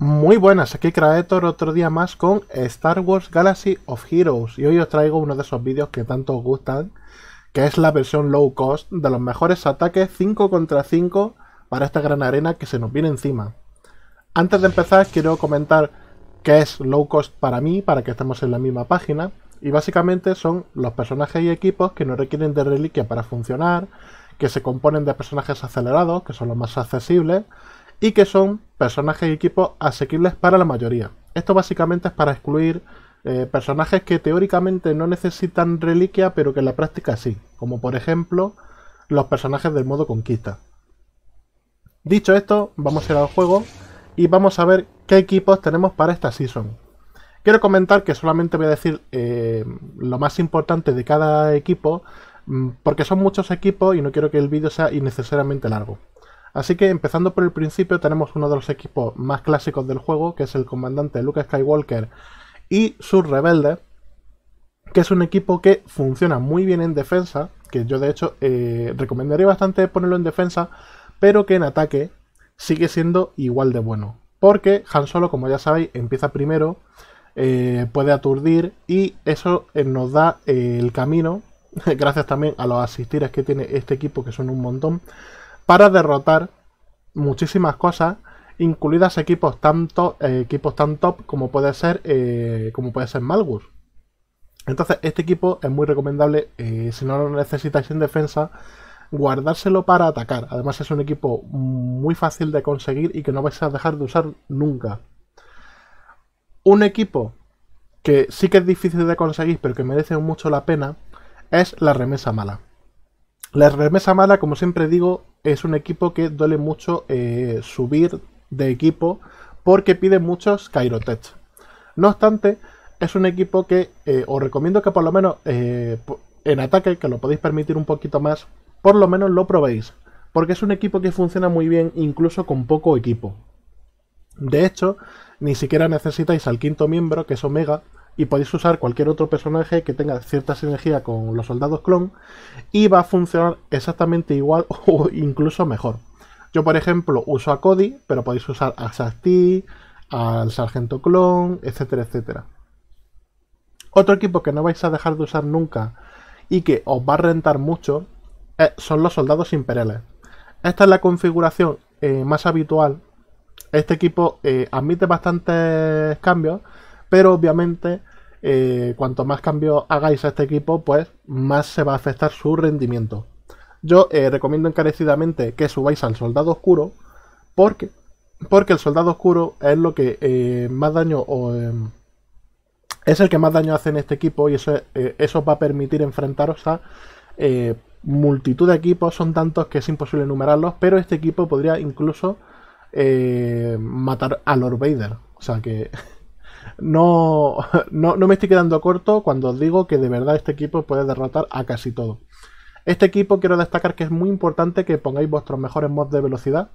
Muy buenas, aquí Kraetor otro día más con Star Wars Galaxy of Heroes y hoy os traigo uno de esos vídeos que tanto os gustan, que es la versión low cost de los mejores ataques 5 contra 5 para esta gran arena que se nos viene encima. Antes de empezar quiero comentar qué es low cost para mí, para que estemos en la misma página, y básicamente son los personajes y equipos que no requieren de reliquia para funcionar, que se componen de personajes acelerados, que son los más accesibles, y que son personajes y equipos asequibles para la mayoría. Esto básicamente es para excluir eh, personajes que teóricamente no necesitan reliquia, pero que en la práctica sí, como por ejemplo los personajes del modo conquista. Dicho esto, vamos a ir al juego y vamos a ver qué equipos tenemos para esta season. Quiero comentar que solamente voy a decir eh, lo más importante de cada equipo, mm, porque son muchos equipos y no quiero que el vídeo sea innecesariamente largo. Así que empezando por el principio tenemos uno de los equipos más clásicos del juego, que es el comandante Luke Skywalker y sus rebeldes, que es un equipo que funciona muy bien en defensa, que yo de hecho eh, recomendaría bastante ponerlo en defensa, pero que en ataque sigue siendo igual de bueno. Porque Han Solo, como ya sabéis, empieza primero, eh, puede aturdir y eso eh, nos da el camino, gracias también a los asistires que tiene este equipo, que son un montón, para derrotar muchísimas cosas, incluidas equipos tanto eh, equipos tan top como puede ser eh, como puede ser Entonces este equipo es muy recomendable eh, si no lo necesitáis en defensa guardárselo para atacar. Además es un equipo muy fácil de conseguir y que no vais a dejar de usar nunca. Un equipo que sí que es difícil de conseguir pero que merece mucho la pena es la remesa mala. La remesa mala, como siempre digo, es un equipo que duele mucho eh, subir de equipo porque pide muchos Kairotech. No obstante, es un equipo que eh, os recomiendo que por lo menos eh, en ataque, que lo podéis permitir un poquito más, por lo menos lo probéis. Porque es un equipo que funciona muy bien incluso con poco equipo. De hecho, ni siquiera necesitáis al quinto miembro, que es Omega, y podéis usar cualquier otro personaje que tenga cierta sinergia con los soldados clon y va a funcionar exactamente igual o incluso mejor. Yo, por ejemplo, uso a Cody, pero podéis usar a Shasti, al Sargento Clon, etcétera, etcétera. Otro equipo que no vais a dejar de usar nunca y que os va a rentar mucho eh, son los soldados imperiales. Esta es la configuración eh, más habitual. Este equipo eh, admite bastantes cambios, pero obviamente eh, cuanto más cambios hagáis a este equipo, pues más se va a afectar su rendimiento. Yo eh, recomiendo encarecidamente que subáis al soldado oscuro, porque, porque el soldado oscuro es lo que eh, más daño es el que más daño hace en este equipo y eso, eso va a permitir enfrentaros a multitud de equipos, son tantos que es imposible enumerarlos, pero este equipo podría incluso matar a Lord Vader, o sea que no, me estoy quedando corto cuando os digo que de verdad este equipo puede derrotar a casi todo. Este equipo quiero destacar que es muy importante que pongáis vuestros mejores mods de velocidad,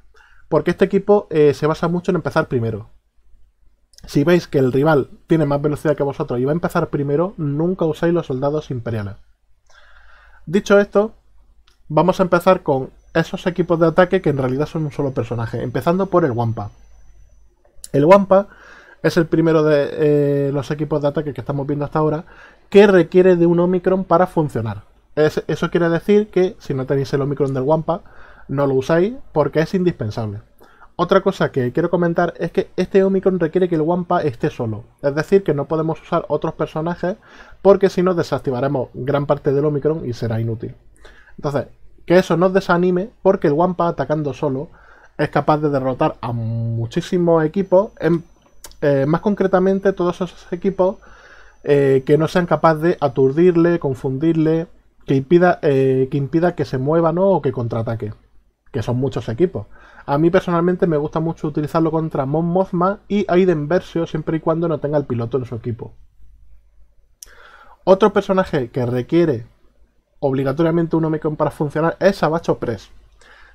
porque este equipo eh, se basa mucho en empezar primero. Si veis que el rival tiene más velocidad que vosotros y va a empezar primero, nunca usáis los soldados imperiales. Dicho esto, vamos a empezar con esos equipos de ataque que en realidad son un solo personaje, empezando por el Wampa. El Wampa es el primero de eh, los equipos de ataque que estamos viendo hasta ahora que requiere de un Omicron para funcionar. eso quiere decir que si no tenéis el Omicron del Wampa, no lo usáis porque es indispensable. Otra cosa que quiero comentar es que este Omicron requiere que el Wampa esté solo. Es decir, que no podemos usar otros personajes porque si no desactivaremos gran parte del Omicron y será inútil. Entonces, que eso nos desanime porque el Wampa atacando solo es capaz de derrotar a muchísimos equipos en eh, más concretamente todos esos equipos eh, que no sean capaces de aturdirle, confundirle, que impida, eh, que impida que se mueva o que contraataque, que son muchos equipos. A mí personalmente me gusta mucho utilizarlo contra Mon Mothma y Aiden Versio siempre y cuando no tenga el piloto en su equipo. Otro personaje que requiere obligatoriamente un Omicron para funcionar es Sabacho Press.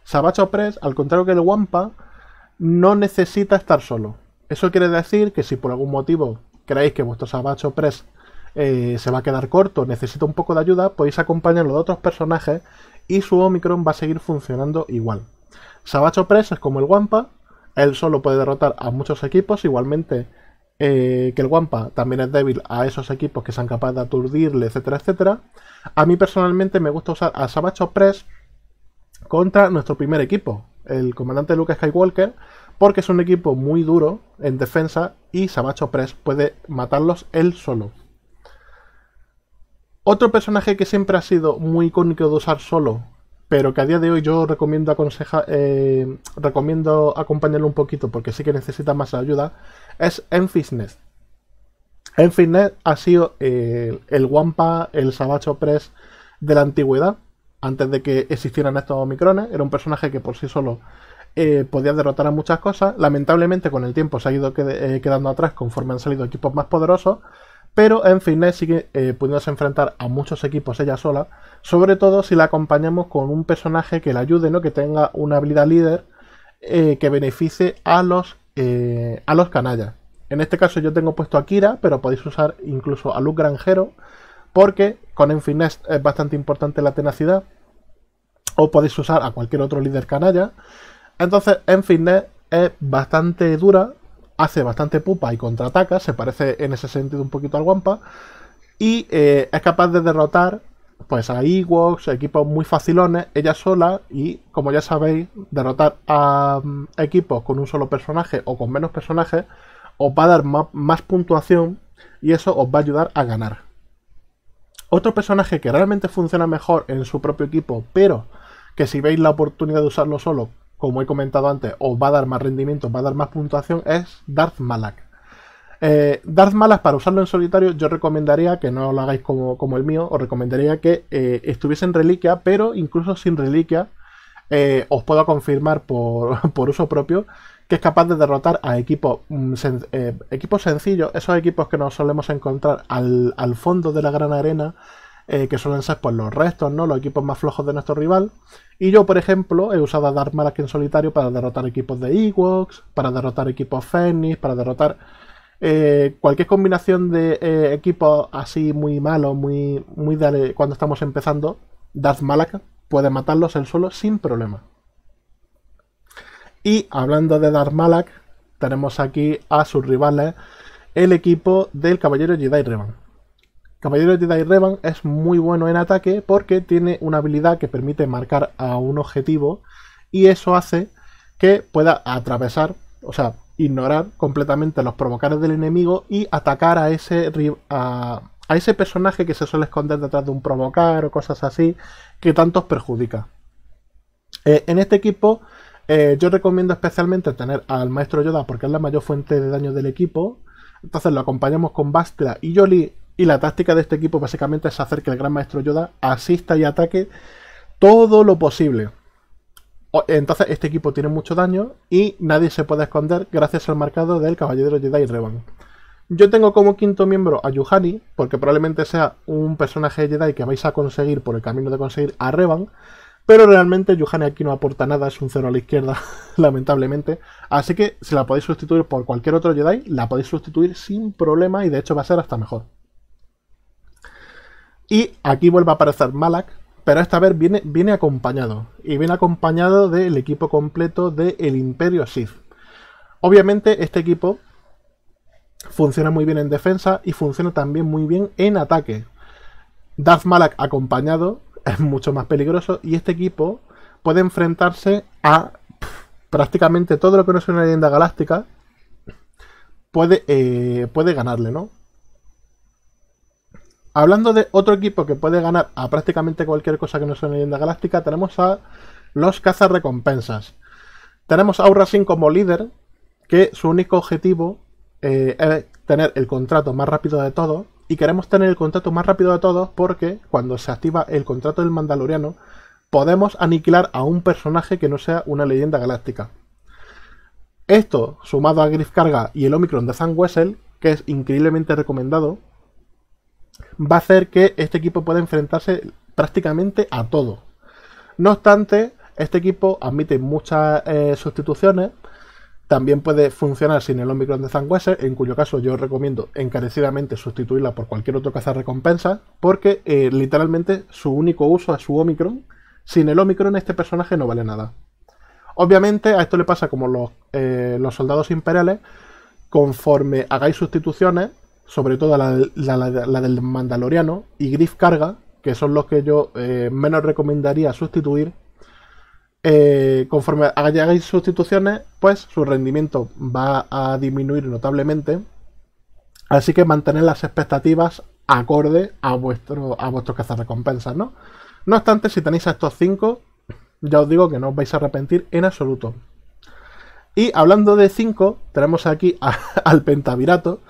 Sabacho Press, al contrario que el Wampa, no necesita estar solo eso quiere decir que si por algún motivo creéis que vuestro Sabacho Press eh, se va a quedar corto, necesita un poco de ayuda, podéis acompañarlo de otros personajes y su Omicron va a seguir funcionando igual. Sabacho Press es como el Wampa, él solo puede derrotar a muchos equipos, igualmente eh, que el Wampa también es débil a esos equipos que sean capaces de aturdirle, etcétera, etcétera. A mí personalmente me gusta usar a Sabacho Press contra nuestro primer equipo, el comandante Lucas Skywalker, porque es un equipo muy duro en defensa y Sabacho Press puede matarlos él solo. Otro personaje que siempre ha sido muy icónico de usar solo, pero que a día de hoy yo recomiendo, aconseja, eh, recomiendo acompañarlo un poquito porque sí que necesita más ayuda, es Enfisnet. Enfisnet ha sido eh, el Wampa, el Sabacho Press de la antigüedad, antes de que existieran estos Omicrones. Era un personaje que por sí solo eh, podía derrotar a muchas cosas. Lamentablemente con el tiempo se ha ido eh, quedando atrás conforme han salido equipos más poderosos. Pero en sigue eh, pudiéndose enfrentar a muchos equipos ella sola. Sobre todo si la acompañamos con un personaje que la ayude, ¿no? Que tenga una habilidad líder eh, que beneficie a los, a los canallas. En este caso yo tengo puesto a Kira, pero podéis usar incluso a Luke Granjero. Porque con Enfinest es bastante importante la tenacidad. O podéis usar a cualquier otro líder canalla. Entonces, en fin, es bastante dura, hace bastante pupa y contraataca, se parece en ese sentido un poquito al Wampa, y eh, es capaz de derrotar pues a Ewoks, equipos muy facilones, ella sola, y como ya sabéis, derrotar a mm, equipos con un solo personaje o con menos personajes os va a dar más puntuación y eso os va a ayudar a ganar. Otro personaje que realmente funciona mejor en su propio equipo, pero que si veis la oportunidad de usarlo solo, como he comentado antes, os va a dar más rendimiento, va a dar más puntuación, es Darth Malak. Eh, Darth Malak, para usarlo en solitario, yo recomendaría que no lo hagáis como, el mío, os recomendaría que eh, estuviese en reliquia, pero incluso sin reliquia, eh, os puedo confirmar por, uso propio que es capaz de derrotar a equipos, mm, sencillos, esos equipos que nos solemos encontrar al, al fondo de la gran arena eh, que suelen ser pues, los restos, ¿no? los equipos más flojos de nuestro rival. Y yo, por ejemplo, he usado a Dark Malak en solitario para derrotar equipos de Ewoks, para derrotar equipos Fenix, para derrotar eh, cualquier combinación de eh, equipos así muy malos, muy, muy cuando estamos empezando. Darth Malak puede matarlos él suelo sin problema. Y hablando de Darth Malak, tenemos aquí a sus rivales, el equipo del Caballero Jedi Revan. Caballero y Revan es muy bueno en ataque porque tiene una habilidad que permite marcar a un objetivo y eso hace que pueda atravesar, o sea, ignorar completamente los provocadores del enemigo y atacar a ese, ese personaje que se suele esconder detrás de un provocar o cosas así que tantos perjudica. Eh, en este equipo eh, yo recomiendo especialmente tener al maestro Yoda porque es la mayor fuente de daño del equipo. Entonces lo acompañamos con Bastra y Yoli y la táctica de este equipo básicamente es hacer que el gran maestro Yoda asista y ataque todo lo posible. Entonces este equipo tiene mucho daño y nadie se puede esconder gracias al marcado del Caballero Jedi Revan. Yo tengo como quinto miembro a Yuhani, porque probablemente sea un personaje Jedi que vais a conseguir por el camino de conseguir a Revan, pero realmente Yuhani aquí no aporta nada, es un cero a la izquierda, lamentablemente. Así que si la podéis sustituir por cualquier otro Jedi, la podéis sustituir sin problema y de hecho va a ser hasta mejor. Y aquí vuelve a aparecer Malak, pero esta vez viene, viene acompañado. Y viene acompañado del equipo completo del Imperio Sith. Obviamente este equipo funciona muy bien en defensa y funciona también muy bien en ataque. Darth Malak acompañado es mucho más peligroso y este equipo puede enfrentarse a prácticamente todo lo que no es una leyenda galáctica. Puede, eh, puede ganarle, ¿no? Hablando de otro equipo que puede ganar a prácticamente cualquier cosa que no sea una leyenda galáctica, tenemos a los cazarrecompensas. Tenemos a Aurrasin como líder, que su único objetivo eh, es tener el contrato más rápido de todos. Y queremos tener el contrato más rápido de todos porque cuando se activa el contrato del Mandaloriano, podemos aniquilar a un personaje que no sea una leyenda galáctica. Esto, sumado a Griff Carga y el Omicron de Sam Wessel, que es increíblemente recomendado, va a hacer que este equipo pueda enfrentarse prácticamente a todo. No obstante, este equipo admite muchas eh, sustituciones. También puede funcionar sin el Omicron de Zangwesser, en cuyo caso yo recomiendo encarecidamente sustituirla por cualquier otro recompensa porque eh, literalmente su único uso es su Omicron. Sin el Omicron este personaje no vale nada. Obviamente a esto le pasa como los, eh, los soldados imperiales, conforme hagáis sustituciones, sobre todo la, del Mandaloriano y Griff Carga, que son los que yo eh, menos recomendaría sustituir. Eh, conforme hagáis sustituciones, pues su rendimiento va a disminuir notablemente. Así que mantener las expectativas acorde a, vuestro, a vuestros cazarrecompensas, ¿no? No obstante, si tenéis a estos 5, ya os digo que no os vais a arrepentir en absoluto. Y hablando de 5, tenemos aquí al Pentavirato,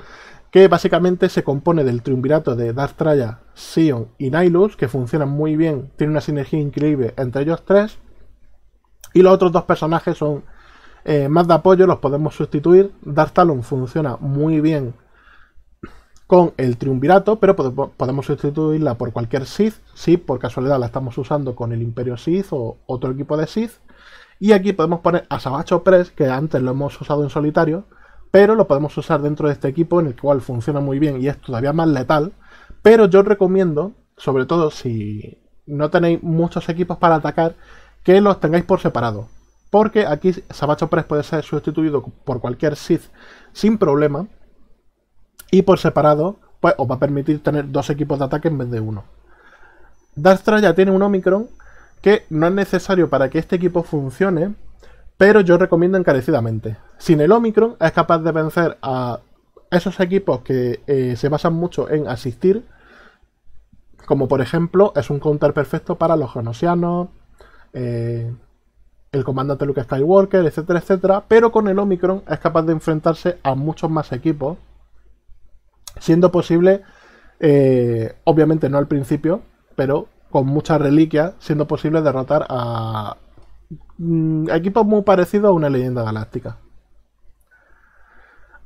que básicamente se compone del triunvirato de Darth Traya, Sion y Nihilus, que funcionan muy bien, tiene una sinergia increíble entre ellos tres. Y los otros dos personajes son eh, más de apoyo, los podemos sustituir. Darth Talon funciona muy bien con el triunvirato, pero podemos sustituirla por cualquier Sith, si por casualidad la estamos usando con el Imperio Sith o otro equipo de Sith. Y aquí podemos poner a Sabacho Press, que antes lo hemos usado en solitario, pero lo podemos usar dentro de este equipo en el cual funciona muy bien y es todavía más letal. Pero yo recomiendo, sobre todo si no tenéis muchos equipos para atacar, que los tengáis por separado. Porque aquí Sabacho Press puede ser sustituido por cualquier Sith sin problema. Y por separado, pues os va a permitir tener dos equipos de ataque en vez de uno. Dastra ya tiene un Omicron que no es necesario para que este equipo funcione, pero yo recomiendo encarecidamente sin el Omicron es capaz de vencer a esos equipos que eh, se basan mucho en asistir, como por ejemplo es un counter perfecto para los genosianos, eh, el comandante Luke Skywalker, etcétera, etcétera, pero con el Omicron es capaz de enfrentarse a muchos más equipos, siendo posible, eh, obviamente no al principio, pero con muchas reliquias, siendo posible derrotar a mm, equipos muy parecidos a una leyenda galáctica.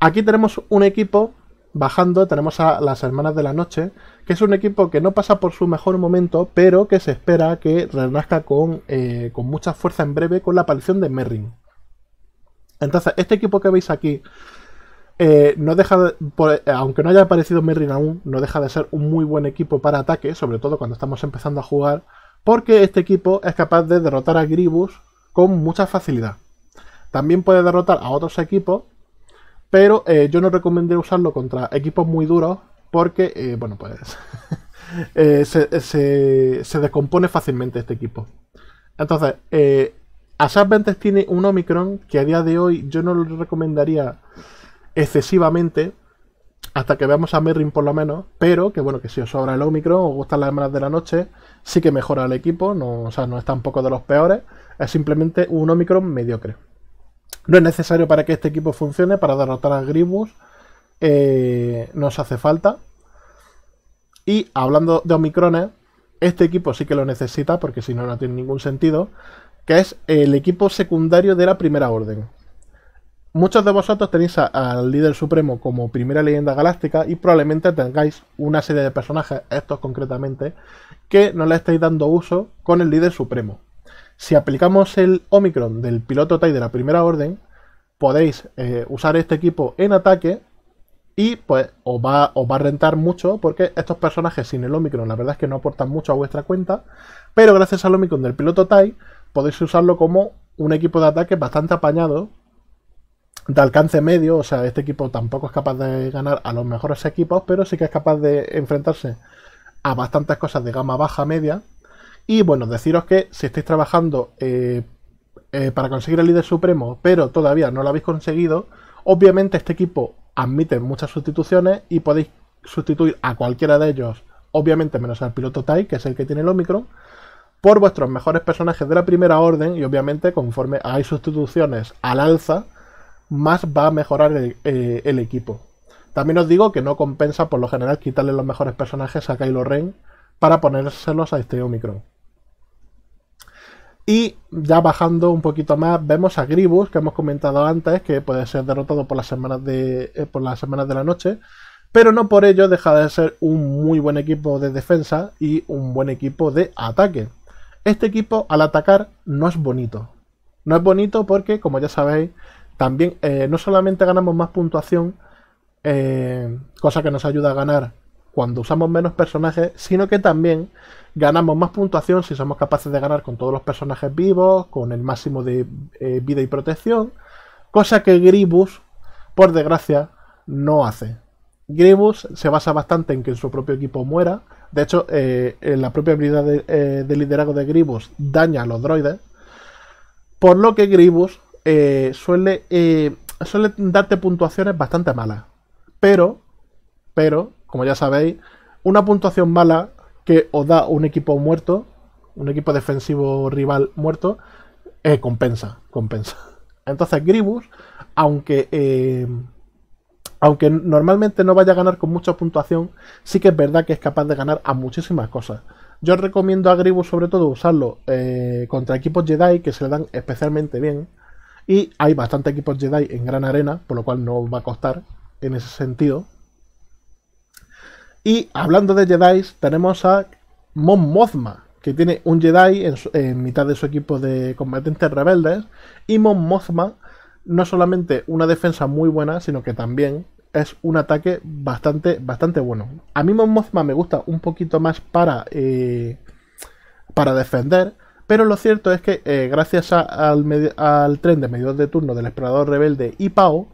Aquí tenemos un equipo bajando, tenemos a las Hermanas de la Noche, que es un equipo que no pasa por su mejor momento, pero que se espera que renazca con, eh, con mucha fuerza en breve con la aparición de Merrin. Entonces, este equipo que veis aquí, eh, no deja eh, aunque no haya aparecido Merrin aún, no deja de ser un muy buen equipo para ataque, sobre todo cuando estamos empezando a jugar, porque este equipo es capaz de derrotar a Gribus con mucha facilidad. También puede derrotar a otros equipos pero eh, yo no recomendaría usarlo contra equipos muy duros porque, eh, bueno, pues eh, se, descompone fácilmente este equipo. Entonces, eh, Asap tiene un Omicron que a día de hoy yo no lo recomendaría excesivamente hasta que veamos a Merrin por lo menos, pero que bueno, que si os sobra el Omicron, os gustan las hermanas de la noche, sí que mejora el equipo, no, o sea, no es tampoco de los peores, es simplemente un Omicron mediocre no es necesario para que este equipo funcione, para derrotar a Gribus. no eh, nos hace falta. Y hablando de Omicrones, este equipo sí que lo necesita, porque si no, no tiene ningún sentido. Que es el equipo secundario de la Primera Orden. Muchos de vosotros tenéis al líder supremo como primera leyenda galáctica y probablemente tengáis una serie de personajes, estos concretamente, que no le estáis dando uso con el líder supremo. Si aplicamos el Omicron del piloto Tai de la primera orden, podéis eh, usar este equipo en ataque y pues os va, va a rentar mucho porque estos personajes sin el Omicron la verdad es que no aportan mucho a vuestra cuenta, pero gracias al Omicron del piloto Tai podéis usarlo como un equipo de ataque bastante apañado de alcance medio, o sea, este equipo tampoco es capaz de ganar a los mejores equipos, pero sí que es capaz de enfrentarse a bastantes cosas de gama baja media y bueno, deciros que si estáis trabajando eh, eh, para conseguir el líder supremo, pero todavía no lo habéis conseguido, obviamente este equipo admite muchas sustituciones y podéis sustituir a cualquiera de ellos, obviamente menos al piloto Tai, que es el que tiene el Omicron, por vuestros mejores personajes de la primera orden y obviamente conforme hay sustituciones al alza, más va a mejorar el, eh, el equipo. También os digo que no compensa por lo general quitarle los mejores personajes a Kylo Ren para ponérselos a este Omicron. Y ya bajando un poquito más, vemos a Gribus, que hemos comentado antes, que puede ser derrotado por las semanas de, eh, por las semanas de la noche, pero no por ello deja de ser un muy buen equipo de defensa y un buen equipo de ataque. Este equipo al atacar no es bonito. No es bonito porque, como ya sabéis, también eh, no solamente ganamos más puntuación, eh, cosa que nos ayuda a ganar cuando usamos menos personajes, sino que también ganamos más puntuación si somos capaces de ganar con todos los personajes vivos, con el máximo de eh, vida y protección, cosa que Gribus, por desgracia, no hace. Gribus se basa bastante en que su propio equipo muera. De hecho, eh, la propia habilidad eh, de, liderazgo de Gribus daña a los droides. Por lo que Gribus suele, suele darte puntuaciones bastante malas. Pero, pero, como ya sabéis, una puntuación mala que os da un equipo muerto, un equipo defensivo rival muerto, eh, compensa, compensa. Entonces Gribus, aunque, eh, aunque normalmente no vaya a ganar con mucha puntuación, sí que es verdad que es capaz de ganar a muchísimas cosas. Yo recomiendo a Gribus sobre todo usarlo eh, contra equipos Jedi que se le dan especialmente bien. Y hay bastante equipos Jedi en Gran Arena, por lo cual no va a costar en ese sentido. Y hablando de Jedi, tenemos a Mon Mothma, que tiene un Jedi en, mitad de su equipo de combatientes rebeldes. Y Mon Mothma no solamente una defensa muy buena, sino que también es un ataque bastante, bastante bueno. A mí Mon Mothma me gusta un poquito más para, eh, para defender. Pero lo cierto es que eh, gracias al, al, tren de medios de turno del explorador rebelde y Pau,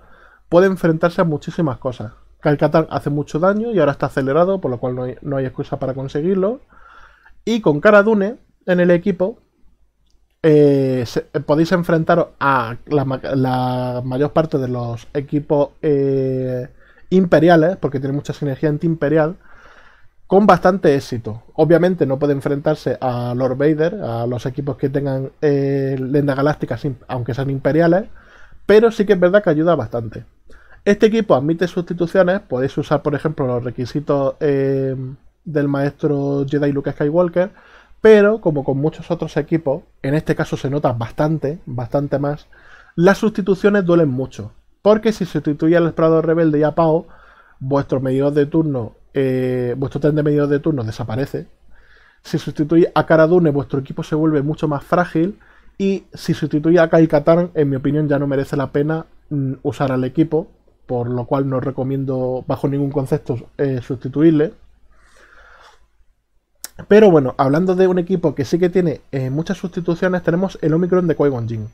puede enfrentarse a muchísimas cosas. Calcatán hace mucho daño y ahora está acelerado, por lo cual no hay, excusa para conseguirlo. Y con Cara Dune en el equipo eh, eh, podéis enfrentaros a la, mayor parte de los equipos eh, imperiales, porque tiene mucha sinergia imperial, con bastante éxito. Obviamente no puede enfrentarse a Lord Vader, a los equipos que tengan lenda galáctica, aunque sean imperiales, pero sí que es verdad que ayuda bastante. Este equipo admite sustituciones, podéis usar por ejemplo los requisitos eh, del maestro Jedi Luke Skywalker, pero como con muchos otros equipos, en este caso se nota bastante, bastante más, las sustituciones duelen mucho, porque si sustituye al explorador rebelde y a Pau, vuestro medidor de turno, eh, vuestro tren de medidor de turno desaparece. Si sustituye a Cara vuestro equipo se vuelve mucho más frágil. Y si sustituye a Kai Katan, en mi opinión ya no merece la pena mm, usar al equipo, por lo cual no recomiendo bajo ningún concepto eh, sustituirle. Pero bueno, hablando de un equipo que sí que tiene eh, muchas sustituciones, tenemos el Omicron de koi gon Jin.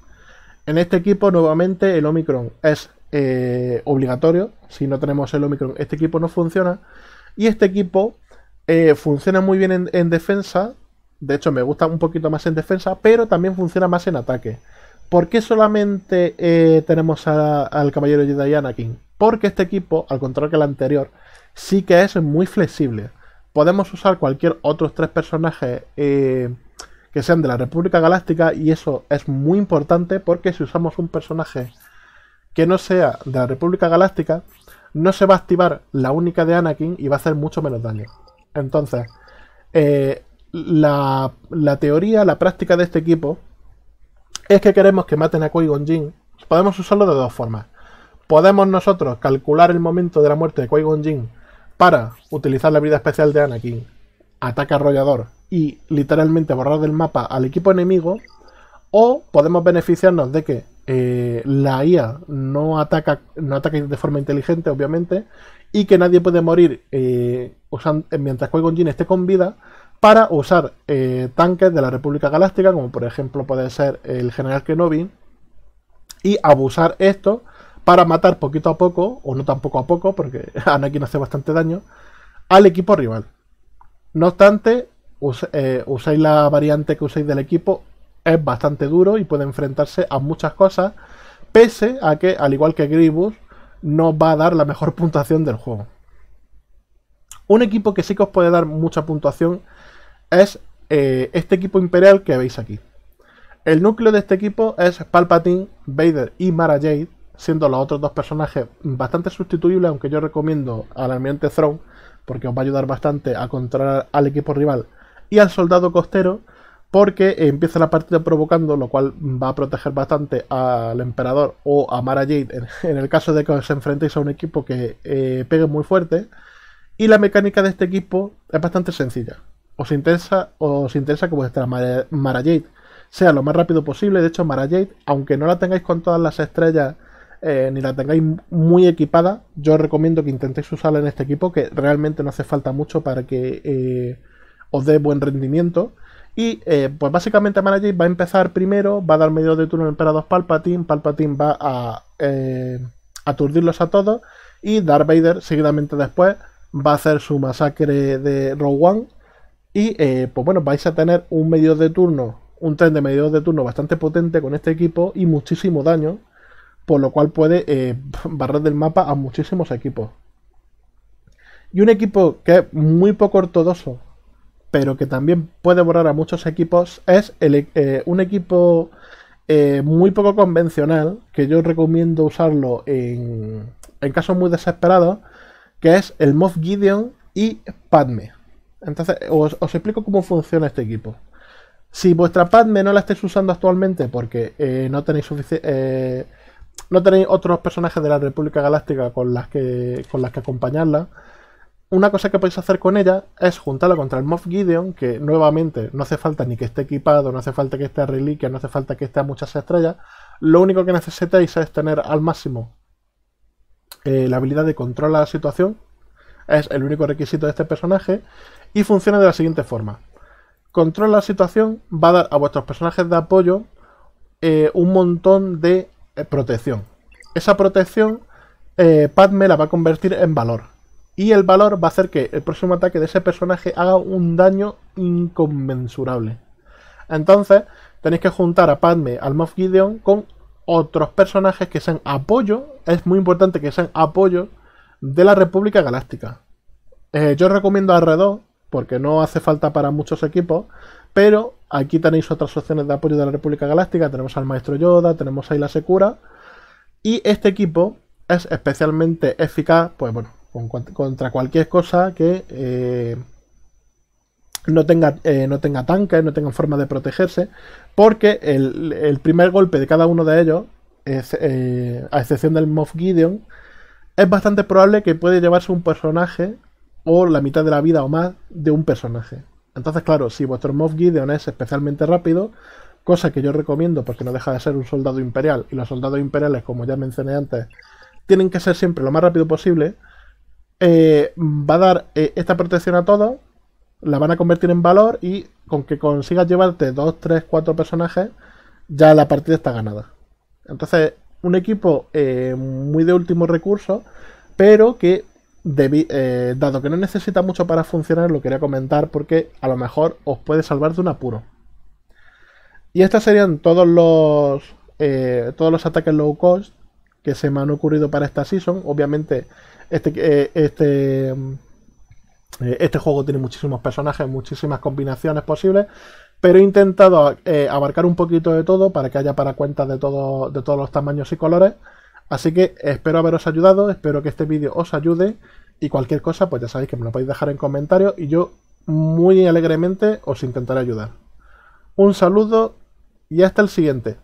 En este equipo, nuevamente, el Omicron es eh, obligatorio. Si no tenemos el Omicron, este equipo no funciona. Y este equipo funciona muy bien en, defensa. De hecho, me gusta un poquito más en defensa, pero también funciona más en ataque. ¿Por qué solamente eh, tenemos al caballero Jedi Anakin? Porque este equipo, al contrario que el anterior, sí que es muy flexible. Podemos usar cualquier otros tres personajes eh, que sean de la República Galáctica y eso es muy importante porque si usamos un personaje que no sea de la República Galáctica, no se va a activar la única de Anakin y va a hacer mucho menos daño. Entonces, eh, la teoría, la práctica de este equipo es que queremos que maten a Qui-Gon Jin, podemos usarlo de dos formas. Podemos nosotros calcular el momento de la muerte de Qui-Gon Jin para utilizar la vida especial de Anakin, ataque arrollador y literalmente borrar del mapa al equipo enemigo, o podemos beneficiarnos de que eh, la IA no ataca, no de forma inteligente, obviamente, y que nadie puede morir eh, mientras Qui-Gon Jin esté con vida para usar eh, tanques de la República Galáctica, como por ejemplo puede ser el general Kenobi, y abusar esto para matar poquito a poco, o no tan poco a poco, porque Anakin hace bastante daño, al equipo rival. No obstante, eh, usáis la variante que uséis del equipo, es bastante duro y puede enfrentarse a muchas cosas, pese a que, al igual que Grievous, no va a dar la mejor puntuación del juego. Un equipo que sí que os puede dar mucha puntuación es eh, este equipo imperial que veis aquí. El núcleo de este equipo es Palpatine, Vader y Mara Jade, siendo los otros dos personajes bastante sustituibles, aunque yo recomiendo al almirante Throne, porque os va a ayudar bastante a controlar al equipo rival y al soldado costero, porque empieza la partida provocando, lo cual va a proteger bastante al emperador o a Mara Jade en, el caso de que os enfrentéis a un equipo que eh, pegue muy fuerte. Y la mecánica de este equipo es bastante sencilla os interesa, que vuestra Mara, Jade sea lo más rápido posible. De hecho, Mara Jade, aunque no la tengáis con todas las estrellas eh, ni la tengáis muy equipada, yo os recomiendo que intentéis usarla en este equipo, que realmente no hace falta mucho para que eh, os dé buen rendimiento. Y eh, pues básicamente Mara Jade va a empezar primero, va a dar medio de turno al Emperador Palpatine, Palpatine va a aturdirlos a todos y Darth Vader seguidamente después va a hacer su masacre de Rogue One y eh, pues bueno, vais a tener un medio de turno, un tren de medios de turno bastante potente con este equipo y muchísimo daño, por lo cual puede eh, barrer del mapa a muchísimos equipos. Y un equipo que es muy poco ortodoxo, pero que también puede borrar a muchos equipos, es e, eh, un equipo muy poco convencional, que yo recomiendo usarlo en, en casos muy desesperados, que es el Moth Gideon y Padme. Entonces, os, explico cómo funciona este equipo. Si vuestra Padme no la estáis usando actualmente porque eh, no tenéis eh, no tenéis otros personajes de la República Galáctica con las que con las que acompañarla, una cosa que podéis hacer con ella es juntarla contra el Moff Gideon, que nuevamente no hace falta ni que esté equipado, no hace falta que esté a reliquia, no hace falta que esté a muchas estrellas. Lo único que necesitáis es tener al máximo eh, la habilidad de controlar la situación, es el único requisito de este personaje, y funciona de la siguiente forma. Controla la situación va a dar a vuestros personajes de apoyo eh, un montón de eh, protección. Esa protección eh, Padme la va a convertir en valor. Y el valor va a hacer que el próximo ataque de ese personaje haga un daño inconmensurable. Entonces, tenéis que juntar a Padme al Moff Gideon con otros personajes que sean apoyo. Es muy importante que sean apoyo de la República Galáctica. Eh, yo recomiendo alrededor, porque no hace falta para muchos equipos, pero aquí tenéis otras opciones de apoyo de la República Galáctica. Tenemos al Maestro Yoda, tenemos a la Secura. Y este equipo es especialmente eficaz, pues bueno, contra cualquier cosa que eh, no, tenga, eh, no tenga tanques, no tenga forma de protegerse, porque el, primer golpe de cada uno de ellos, es, a excepción del Moff Gideon, es bastante probable que puede llevarse un personaje o la mitad de la vida o más de un personaje. Entonces, claro, si vuestro Moff Gideon es especialmente rápido, cosa que yo recomiendo porque no deja de ser un soldado imperial, y los soldados imperiales, como ya mencioné antes, tienen que ser siempre lo más rápido posible, eh, va a dar eh, esta protección a todos, la van a convertir en valor y con que consigas llevarte 2, 3, 4 personajes, ya la partida está ganada. Entonces, un equipo eh, muy de último recurso, pero que, eh, dado que no necesita mucho para funcionar, lo quería comentar porque a lo mejor os puede salvar de un apuro. Y estos serían todos los, eh, todos los ataques low cost que se me han ocurrido para esta season. Obviamente, este, este, este juego tiene muchísimos personajes, muchísimas combinaciones posibles pero he intentado eh, abarcar un poquito de todo para que haya para cuentas de, todo, de todos los tamaños y colores. Así que espero haberos ayudado, espero que este vídeo os ayude y cualquier cosa pues ya sabéis que me lo podéis dejar en comentarios y yo muy alegremente os intentaré ayudar. Un saludo y hasta el siguiente.